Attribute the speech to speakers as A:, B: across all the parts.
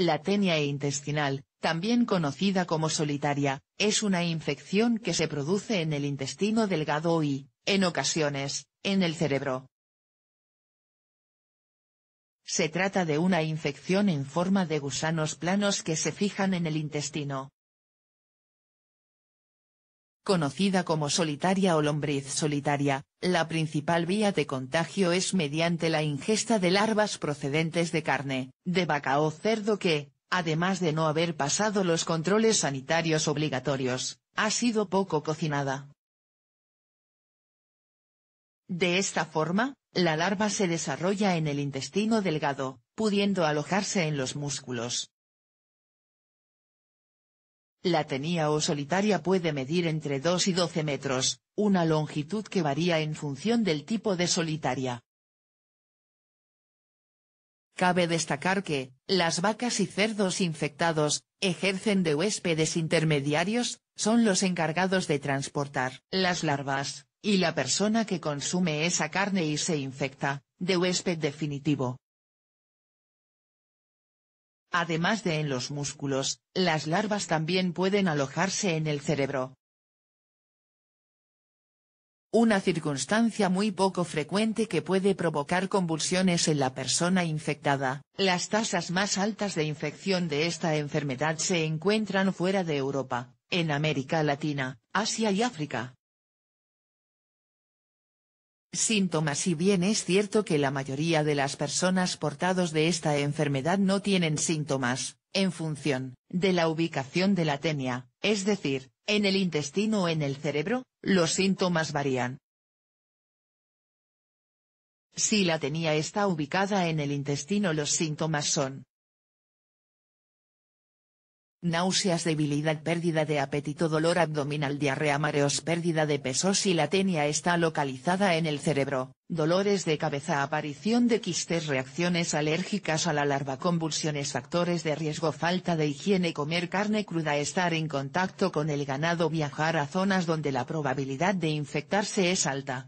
A: La tenia intestinal, también conocida como solitaria, es una infección que se produce en el intestino delgado y, en ocasiones, en el cerebro. Se trata de una infección en forma de gusanos planos que se fijan en el intestino conocida como solitaria o lombriz solitaria, la principal vía de contagio es mediante la ingesta de larvas procedentes de carne, de vaca o cerdo que, además de no haber pasado los controles sanitarios obligatorios, ha sido poco cocinada. De esta forma, la larva se desarrolla en el intestino delgado, pudiendo alojarse en los músculos, la tenia o solitaria puede medir entre 2 y 12 metros, una longitud que varía en función del tipo de solitaria. Cabe destacar que, las vacas y cerdos infectados, ejercen de huéspedes intermediarios, son los encargados de transportar las larvas, y la persona que consume esa carne y se infecta, de huésped definitivo. Además de en los músculos, las larvas también pueden alojarse en el cerebro. Una circunstancia muy poco frecuente que puede provocar convulsiones en la persona infectada. Las tasas más altas de infección de esta enfermedad se encuentran fuera de Europa, en América Latina, Asia y África. Síntomas Si bien es cierto que la mayoría de las personas portados de esta enfermedad no tienen síntomas, en función de la ubicación de la tenia, es decir, en el intestino o en el cerebro, los síntomas varían. Si la tenia está ubicada en el intestino los síntomas son, náuseas, debilidad, pérdida de apetito, dolor abdominal, diarrea, mareos, pérdida de peso si la tenia está localizada en el cerebro, dolores de cabeza, aparición de quistes, reacciones alérgicas a la larva, convulsiones, factores de riesgo, falta de higiene, comer carne cruda, estar en contacto con el ganado, viajar a zonas donde la probabilidad de infectarse es alta,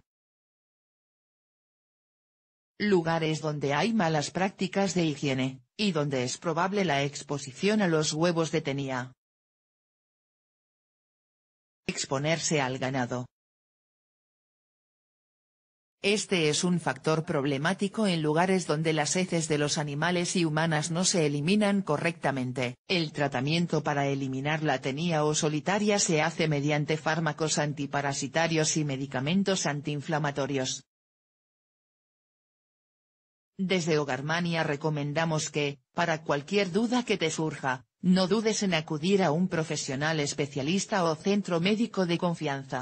A: lugares donde hay malas prácticas de higiene, y donde es probable la exposición a los huevos de tenía. Exponerse al ganado. Este es un factor problemático en lugares donde las heces de los animales y humanas no se eliminan correctamente. El tratamiento para eliminar la tenía o solitaria se hace mediante fármacos antiparasitarios y medicamentos antiinflamatorios. Desde Hogarmania recomendamos que, para cualquier duda que te surja, no dudes en acudir a un profesional especialista o centro médico de confianza.